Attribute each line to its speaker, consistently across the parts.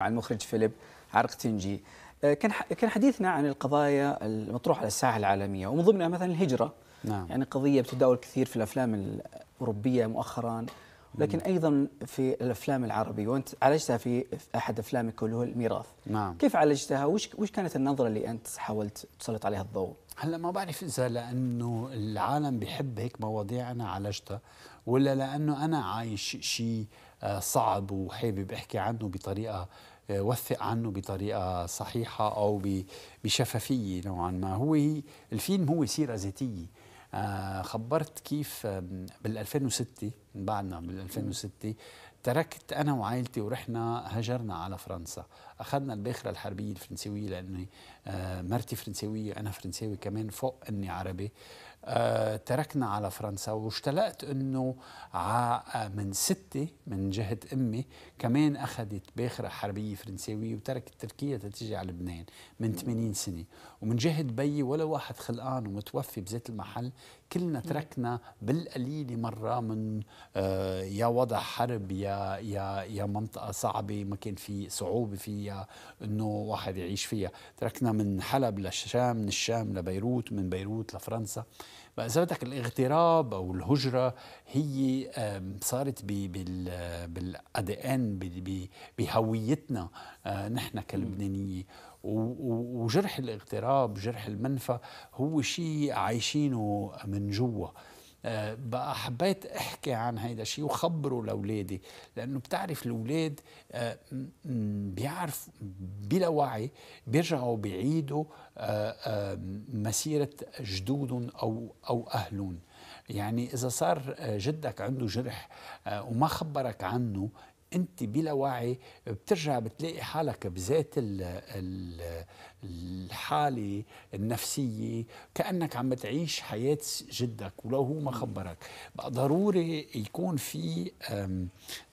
Speaker 1: مع المخرج فيليب عرق تنجي آه، كان كان حديثنا عن القضايا المطروحه على الساحه العالميه ومن ضمنها مثلا الهجره نعم. يعني قضيه بتداول كثير في الافلام الاوروبيه مؤخرا لكن ايضا في الافلام العربي وانت عالجتها في احد افلامك اللي هو الميراث نعم كيف عالجتها وش وش كانت النظره اللي انت حاولت تسلط عليها الضوء هلا ما بعرف اذا لانه العالم بحب هيك مواضيع انا عالجتها ولا لانه انا عايش شيء آه، صعب وحابب احكي عنه بطريقه آه، وثق عنه بطريقه صحيحه او بشفافيه نوعا ما هو الفيلم هو سيره ذاتيه آه، خبرت كيف بال 2006 بعدنا بال 2006 تركت انا وعائلتي ورحنا هجرنا على فرنسا اخذنا الباخره الحربيه الفرنسويه لانه آه، مرتي فرنساوية أنا فرنساوي كمان فوق أني عربي آه، تركنا على فرنسا واشتلقت أنه من ستة من جهة أمي كمان أخذت باخرة حربية فرنساوية وتركت تركيا تتجي على لبنان من 80 سنة ومن جهة بيي ولا واحد خلقان ومتوفي بذات المحل كلنا تركنا بالقليلة مرة من آه، يا وضع حرب يا يا يا منطقة صعبة ما كان في صعوبة فيها أنه واحد يعيش فيها تركنا من حلب للشام من الشام لبيروت من بيروت لفرنسا فإذا بدك الاغتراب أو الهجرة هي صارت بالأدئان بهويتنا آه، نحن كلبنانية وجرح الاغتراب جرح المنفى هو شيء عايشينه من جوا آه، بقى حبيت احكي عن هيدا الشيء وخبره لاولادي لانه بتعرف الاولاد آه، بيعرف بلا وعي بيرجعوا بيعيدوا آه، مسيره جدودهم او او اهلهم يعني اذا صار جدك عنده جرح وما خبرك عنه انت بلا وعي بترجع بتلاقي حالك بذات الحاله النفسيه كانك عم تعيش حياه جدك ولو هو ما خبرك بقى ضروري يكون في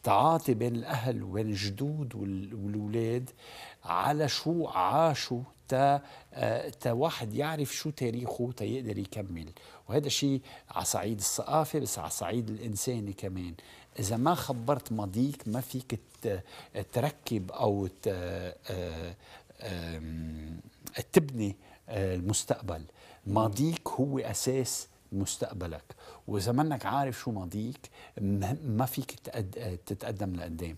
Speaker 1: تعاطي بين الاهل وبين الجدود والاولاد على شو عاشوا تا آه، تا واحد يعرف شو تاريخه تا يقدر يكمل وهذا شيء على صعيد الثقافة بس على صعيد الإنساني كمان إذا ما خبرت ماضيك ما فيك تركب أو آه، تبني آه، المستقبل ماضيك هو أساس مستقبلك وإذا منك عارف شو ماضيك ما فيك تتقدم لقدام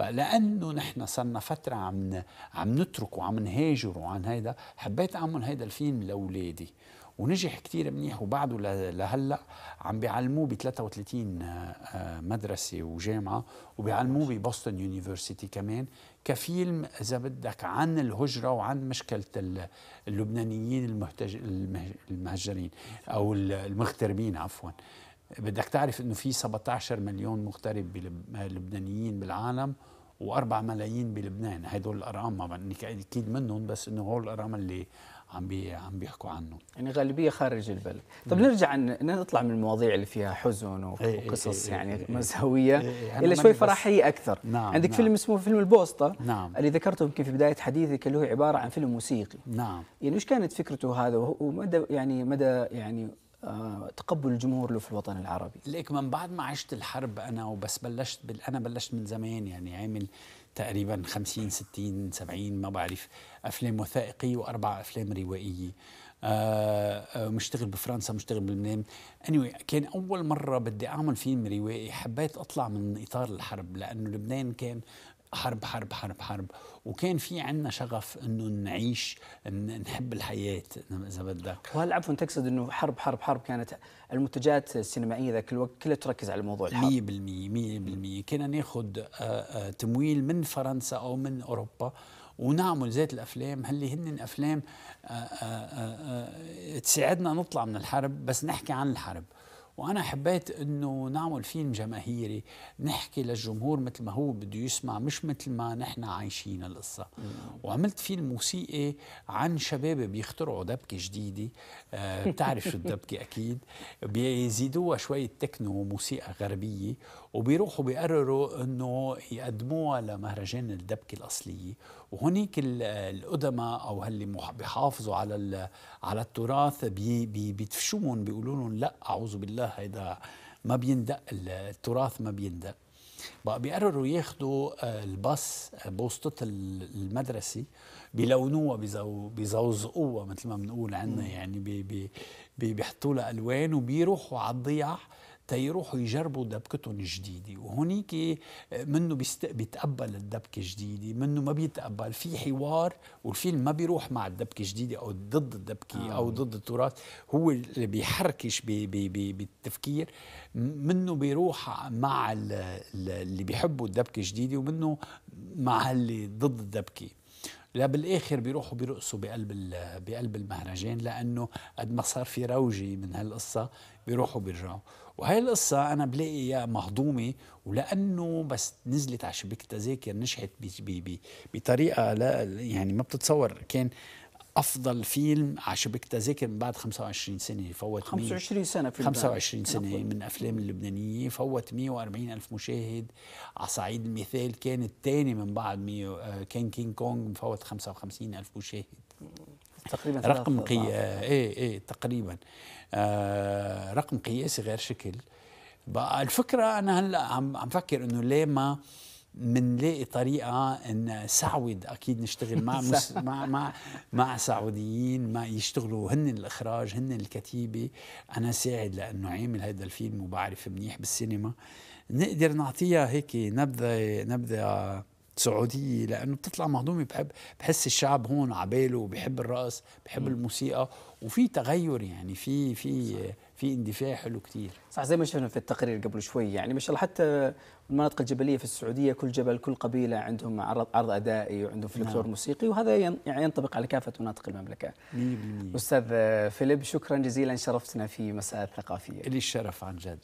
Speaker 1: بقى لانه نحن صرنا فتره عم عم نترك وعم نهاجر وعن هيدا حبيت اعمل هيدا الفيلم لاولادي ونجح كتير منيح وبعده لهلا عم بيعلموه ب 33 آه، آه، مدرسه وجامعه وبيعلموه ببوسطن يونيفرسيتي كمان كفيلم اذا بدك عن الهجره وعن مشكله اللبنانيين المهجرين او المغتربين عفوا بدك تعرف انه في 17 مليون مغترب لبنانيين بالعالم و4 ملايين بلبنان هدول الارقام ما اكيد منهم بس انه هول الارقام اللي عم بي عم بيحكوا عنه يعني غالبيه خارج البلد طب مم. نرجع عن نطلع من المواضيع اللي فيها حزن وقصص ايه يعني ايه مأساوية ايه الى شوي فرحيه اكثر نعم عندك نعم فيلم اسمه فيلم البوسطه نعم اللي ذكرته يمكن في بدايه حديثك اللي هو عباره عن فيلم موسيقي نعم يعني ايش كانت فكرته هذا ومدى يعني مدى يعني آه، تقبل الجمهور له في الوطن العربي ليك من بعد ما عشت الحرب انا وبس بلشت بال... انا بلشت من زمان يعني عامل تقريبا 50 60 70 ما بعرف افلام وثائقيه واربع افلام روائيه آه،, آه مشتغل بفرنسا مشتغل بلبنان anyway, كان اول مره بدي اعمل فيلم روائي حبيت اطلع من اطار الحرب لانه لبنان كان حرب حرب حرب حرب وكان في عندنا شغف انه نعيش نحب الحياه اذا بدك وهل عفوا تقصد انه حرب حرب حرب كانت المنتجات السينمائيه ذاك الوقت كلها تركز على موضوع الحرب 100% 100% كنا ناخذ آه، آه، تمويل من فرنسا او من اوروبا ونعمل ذات الافلام اللي هن افلام آه، تساعدنا نطلع من الحرب بس نحكي عن الحرب وانا حبيت انه نعمل فيلم جماهيري نحكي للجمهور مثل ما هو بده يسمع مش مثل ما نحن عايشين القصه وعملت فيلم موسيقي عن شباب بيخترعوا دبكه جديده آه، بتعرف شو الدبكه اكيد بيزيدوها شويه تكنو وموسيقى غربيه وبيروحوا بيقرروا انه يقدموها لمهرجان الدبكه الاصليه وهونيك القدماء او اللي بيحافظوا على على التراث بي بيدفشوهم بيقولوا لهم لا اعوذ بالله الله هيدا ما بيندق التراث ما بيندق بقى بيقرروا ياخدوا آه، الباص آه، بوسطة المدرسة بيلونوها بيزو بيزوزقوها مثل ما بنقول عنا يعني بي بي بيحطوا لها الوان وبيروحوا على الضياع تيروحوا يجربوا دبكتهم الجديدة وهونيك آه، منه بيست... بيتقبل الدبكة الجديدة منه ما بيتقبل في حوار والفيلم ما بيروح مع الدبكة الجديدة أو ضد الدبكة آه. أو ضد التراث هو اللي بيحركش بي... بي... بي... بالتفكير منه بيروح مع اللي بيحبوا الدبكة الجديدة ومنه مع اللي ضد الدبكه لا بالاخر بيروحوا بيرقصوا بقلب بقلب المهرجان لانه قد ما صار في روجي من هالقصه بيروحوا بيرجعوا وهي القصة أنا بلاقي مهضومة ولأنه بس نزلت على شبكة تذاكر نجحت بطريقة لا يعني ما بتتصور كان افضل فيلم على شبكه تذاكر من بعد 25 سنه فوت 25 سنه فيلم 25 سنه نقول. من افلام اللبنانيه فوت 140 الف مشاهد على صعيد المثال كان الثاني من بعد ميو آه، كان كينج كونغ مفوت 55 الف مشاهد تقريبا رقم قي... آه، ايه ايه تقريبا آه رقم قياسي غير شكل بقى الفكره انا هلا عم عم فكر انه ليه ما منلاقي طريقه ان سعود اكيد نشتغل مع مس... مع مع مع سعوديين ما يشتغلوا هن الاخراج هن الكتيبه انا ساعد لانه عامل هذا الفيلم وبعرف منيح بالسينما نقدر نعطيها هيك نبذه نبذه سعوديه لانه بتطلع مهضومه بحب بحس الشعب هون عباله وبحب الرقص بحب م. الموسيقى وفي تغير يعني في في في اندفاع حلو كثير صح زي ما شفنا في التقرير قبل شوي يعني ما شاء الله حتى المناطق الجبليه في السعوديه كل جبل كل قبيله عندهم عرض عرض ادائي وعندهم فلكلور نعم. موسيقي وهذا يعني ينطبق على كافه مناطق المملكه 100% استاذ فيليب شكرا جزيلا شرفتنا في مساء الثقافيه لي الشرف عن جد